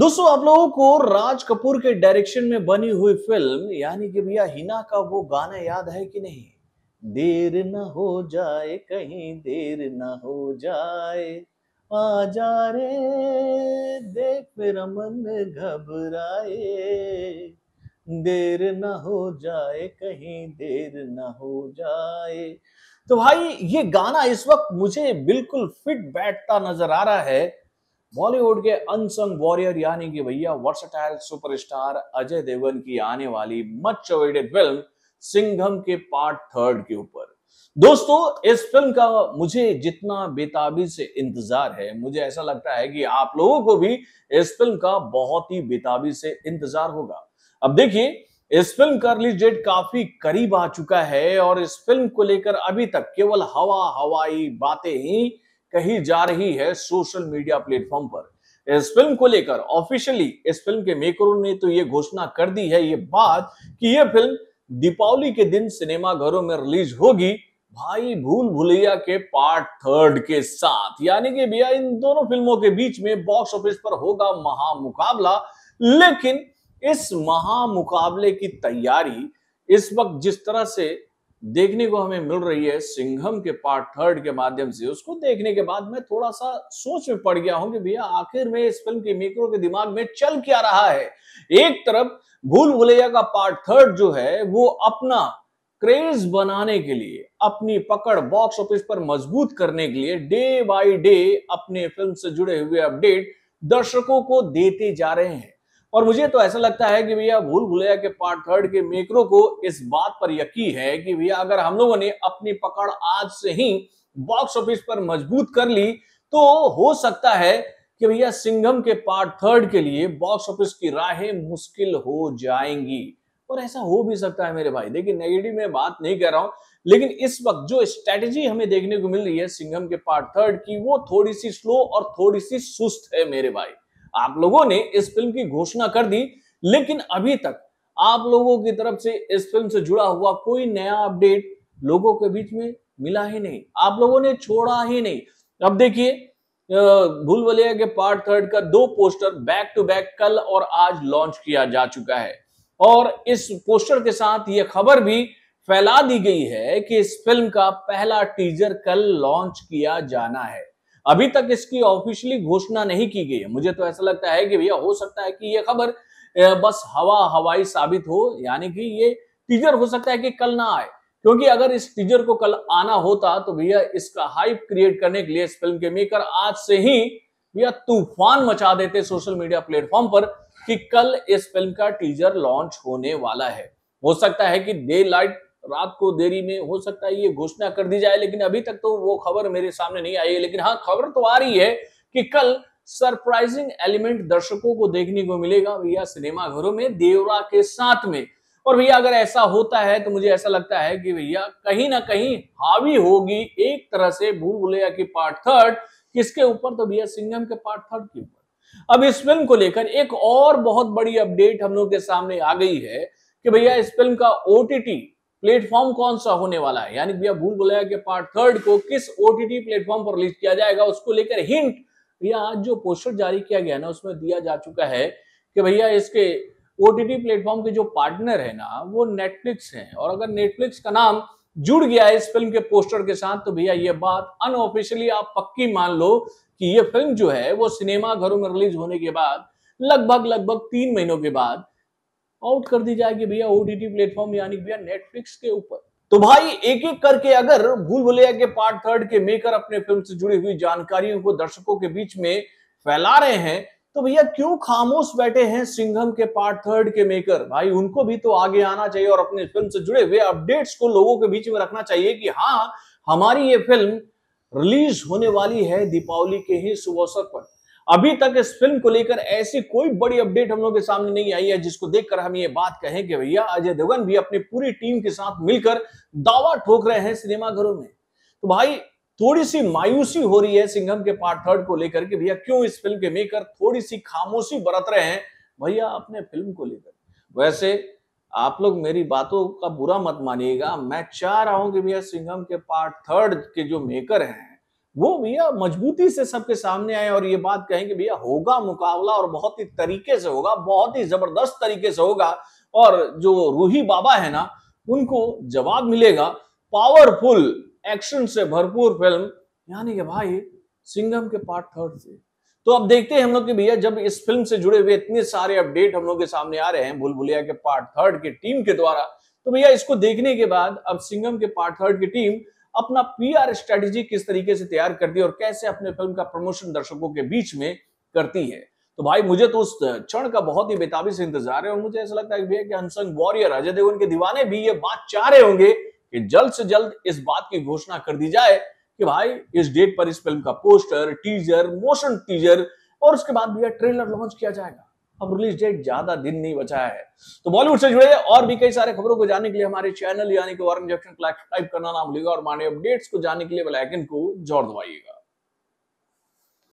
दोस्तों आप लोगों को राज कपूर के डायरेक्शन में बनी हुई फिल्म यानी कि भैया हिना का वो गाना याद है कि नहीं देर न हो जाए कहीं देर न हो जाए आ जा रे देख मेरा मन घबराए देर न हो जाए कहीं देर न हो जाए तो भाई ये गाना इस वक्त मुझे बिल्कुल फिट बैठता नजर आ रहा है बॉलीवुड के अनसंग वॉरियर यानी कि भैया वर्सटाइल सुपरस्टार अजय देवगन की आने वाली मच अवेडेड फिल्म सिंघम के पार्ट थर्ड के ऊपर दोस्तों इस फिल्म का मुझे जितना बेताबी से इंतजार है मुझे ऐसा लगता है कि आप लोगों को भी इस फिल्म का बहुत ही बेताबी से इंतजार होगा अब देखिए इस फिल्म का रिलीज डेट काफी करीब आ चुका है और इस फिल्म को लेकर अभी तक केवल हवा हवाई बातें ही कही जा रही है सोशल मीडिया प्लेटफॉर्म पर इस फिल्म को लेकर ऑफिशियली इस फिल्म के मेकरों ने तो ये घोषणा कर दी है ये बात कि ये फिल्म दीपावली के दिन सिनेमाघरों में रिलीज होगी भाई भूल भुलैया के पार्ट थर्ड के साथ यानी कि भैया इन दोनों फिल्मों के बीच में बॉक्स ऑफिस पर होगा महामुकाबला लेकिन इस महामुकाबले की तैयारी इस वक्त जिस तरह से देखने को हमें मिल रही है सिंघम के पार्ट थर्ड के माध्यम से उसको देखने के बाद मैं थोड़ा सा सोच में पड़ गया हूं कि भैया आखिर में इस फिल्म के मेकरों के दिमाग में चल क्या रहा है एक तरफ भूल भुलैया का पार्ट थर्ड जो है वो अपना क्रेज बनाने के लिए अपनी पकड़ बॉक्स ऑफिस पर मजबूत करने के लिए डे बाय डे अपने फिल्म से जुड़े हुए अपडेट दर्शकों को देते जा रहे हैं और मुझे तो ऐसा लगता है कि भैया भूल भुलैया के पार्ट थर्ड के मेकरों को इस बात पर यकीन है कि भैया अगर हम लोगों ने अपनी पकड़ आज से ही बॉक्स ऑफिस पर मजबूत कर ली तो हो सकता है कि भैया सिंघम के पार्ट थर्ड के लिए बॉक्स ऑफिस की राहें मुश्किल हो जाएंगी और ऐसा हो भी सकता है मेरे भाई देखिए नेगेटिव में बात नहीं कर रहा हूं लेकिन इस वक्त जो स्ट्रेटेजी हमें देखने को मिल रही है सिंघम के पार्ट थर्ड की वो थोड़ी सी स्लो और थोड़ी सी सुस्त है मेरे भाई आप लोगों ने इस फिल्म की घोषणा कर दी लेकिन अभी तक आप लोगों की तरफ से इस फिल्म से जुड़ा हुआ कोई नया अपडेट लोगों के बीच में मिला ही नहीं आप लोगों ने छोड़ा ही नहीं अब देखिए भूल के पार्ट थर्ड का दो पोस्टर बैक टू बैक कल और आज लॉन्च किया जा चुका है और इस पोस्टर के साथ ये खबर भी फैला दी गई है कि इस फिल्म का पहला टीजर कल लॉन्च किया जाना है अभी तक इसकी ऑफिशियली घोषणा नहीं की गई है मुझे तो ऐसा लगता है कि भैया हो सकता है कि ये खबर बस हवा हवाई साबित हो यानी कि ये टीजर हो सकता है कि कल ना आए क्योंकि अगर इस टीजर को कल आना होता तो भैया इसका हाइप क्रिएट करने के लिए इस फिल्म के मेकर आज से ही भैया तूफान मचा देते सोशल मीडिया प्लेटफॉर्म पर कि कल इस फिल्म का टीजर लॉन्च होने वाला है हो सकता है कि डे लाइट रात को देरी में हो सकता है ये घोषणा कर दी जाए लेकिन अभी तक तो वो खबर मेरे सामने नहीं आई है लेकिन हाँ खबर तो आ रही है कि कल सरप्राइजिंग एलिमेंट दर्शकों को देखने को मिलेगा भैया सिनेमाघरों में देवरा के साथ में और भैया अगर ऐसा होता है तो मुझे ऐसा लगता है कि भैया कहीं ना कहीं हावी होगी एक तरह से भूल भुलैया की पार्ट थर्ड किसके ऊपर तो भैया सिंघम के पार्ट थर्ड के ऊपर अब इस फिल्म को लेकर एक और बहुत बड़ी अपडेट हम लोग के सामने आ गई है कि भैया इस फिल्म का ओटीटी प्लेटफॉर्म कौन सा होने वाला है यानी भैया भूल बुलाया के पार्ट थर्ड को किस ओटीटी प्लेटफॉर्म पर रिलीज किया जाएगा उसको लेकर हिंट भैया आज जो पोस्टर जारी किया गया ना उसमें दिया जा चुका है कि भैया इसके ओटीटी प्लेटफॉर्म के जो पार्टनर है ना वो नेटफ्लिक्स है और अगर नेटफ्लिक्स का नाम जुड़ गया इस फिल्म के पोस्टर के साथ तो भैया ये बात अनऑफिशियली आप पक्की मान लो कि ये फिल्म जो है वो सिनेमा घरों में रिलीज होने के बाद लगभग लगभग तीन महीनों के बाद आउट कर दी जाएगी भैया ओटीटी प्लेटफॉर्म यानी भैया नेटफ्लिक्स के ऊपर तो भाई एक एक करके अगर भूल भुलैया के पार्ट थर्ड के मेकर अपने फिल्म से जुड़ी हुई जानकारियों को दर्शकों के बीच में फैला रहे हैं तो भैया क्यों खामोश बैठे हैं सिंघम के पार्ट थर्ड के मेकर भाई उनको भी तो आगे आना चाहिए और अपने फिल्म से जुड़े हुए अपडेट्स को लोगों के बीच में रखना चाहिए कि हाँ हमारी ये फिल्म रिलीज होने वाली है दीपावली के ही शुभ अवसर पर अभी तक इस फिल्म को लेकर ऐसी कोई बड़ी अपडेट हम लोग के सामने नहीं आई है जिसको देखकर हम ये बात कहें कि भैया अजय देवगन भी अपनी पूरी टीम के साथ मिलकर दावा ठोक रहे हैं सिनेमाघरों में तो भाई थोड़ी सी मायूसी हो रही है सिंघम के पार्ट थर्ड को लेकर के भैया क्यों इस फिल्म के मेकर थोड़ी सी खामोशी बरत रहे हैं भैया अपने फिल्म को लेकर वैसे आप लोग मेरी बातों का बुरा मत मानिएगा मैं चाह रहा हूं कि भैया सिंघम के पार्ट थर्ड के जो मेकर हैं वो भैया मजबूती से सबके सामने आए और ये बात कहें कि भैया होगा मुकाबला और बहुत ही तरीके से होगा बहुत ही जबरदस्त तरीके से होगा और जो रूही बाबा है ना उनको जवाब मिलेगा पावरफुल एक्शन से भरपूर फिल्म यानी कि भाई सिंगम के पार्ट थर्ड से तो अब देखते हैं हम लोग कि भैया जब इस फिल्म से जुड़े हुए इतने सारे अपडेट हम लोग के सामने आ रहे हैं भूलभुलिया के पार्ट थर्ड की टीम के द्वारा तो भैया इसको देखने के बाद अब सिंगम के पार्ट थर्ड की टीम अपना पीआर स्ट्रेटजी किस तरीके से तैयार करती है और कैसे अपने फिल्म का प्रमोशन दर्शकों के बीच में करती है तो भाई मुझे तो उस क्षण का बहुत ही बेताबी से इंतजार है और मुझे ऐसा लगता है कि अनसंग वॉरियर अजय देवगन के दीवाने भी ये बात चाह रहे होंगे कि जल्द से जल्द इस बात की घोषणा कर दी जाए कि भाई इस डेट पर इस फिल्म का पोस्टर टीजर मोशन टीजर और उसके बाद भी ट्रेलर लॉन्च किया जाएगा अब रिलीज डेट ज्यादा दिन नहीं बचा है तो बॉलीवुड से जुड़े और भी कई सारे खबरों को जानने के लिए हमारे चैनल यानी कि वारन जंक्शन टाइप करना ना भूलिएगा और माने अपडेट्स को जानने के लिए बेल आइकन को जोर दबाइएगा